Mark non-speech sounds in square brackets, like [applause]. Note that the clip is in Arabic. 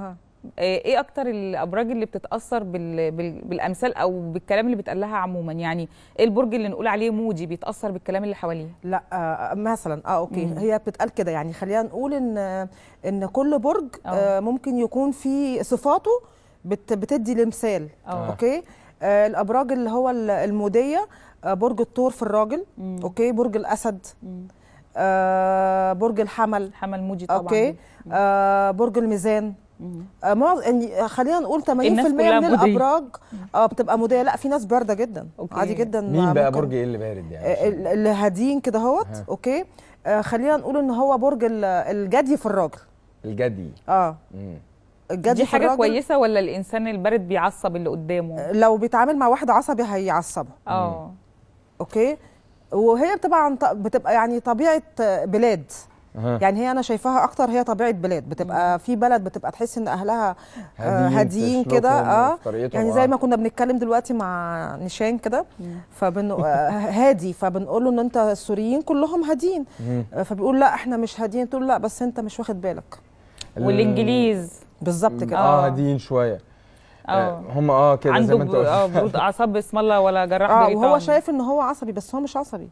آه. آه، ايه اكتر الابراج اللي بتتاثر بال... بال... بالامثال او بالكلام اللي بيتقال لها عموما يعني ايه البرج اللي نقول عليه مودي بيتاثر بالكلام اللي حواليه لا آه مثلا اه اوكي مم. هي بتتقال كده يعني خلينا نقول ان ان كل برج آه, آه، ممكن يكون في صفاته بت... بتدي لمثال أوه. اوكي آه الابراج اللي هو الموديه آه برج الثور في الراجل مم. اوكي برج الاسد مم. آه برج الحمل حمل مودي طبعا اوكي آه برج الميزان آه، معظم يعني آه، خلينا نقول 80% من الابراج اه بتبقى مضيه لا في ناس بارده جدا أوكي. عادي جدا مين بقى برج ايه اللي بارد يعني آه، اللي هادين كده اهوت اوكي آه خلينا نقول ان هو برج الجدي في الراجل الجدي اه مم. دي حاجه كويسه ولا الانسان البارد بيعصب اللي قدامه لو بيتعامل مع واحد عصبي هيعصبه اه اوكي وهي طبعا بتبقى يعني طبيعه بلاد أه. يعني هي انا شايفاها اكتر هي طبيعه بلاد بتبقى في بلد بتبقى تحس ان اهلها آه، هاديين كده اه يعني آه. زي ما كنا بنتكلم دلوقتي مع نشان كده فبن آه، هادي فبنقول له ان انت السوريين كلهم هاديين فبيقول لا احنا مش هاديين تقول لا بس انت مش واخد بالك والانجليز بالظبط كده اه هاديين شويه أوه. هم اه كده زي ما انت قلت اه [laughs] اعصاب بسم الله ولا جراح آه وهو شايف ان هو عصبي بس هو مش عصبي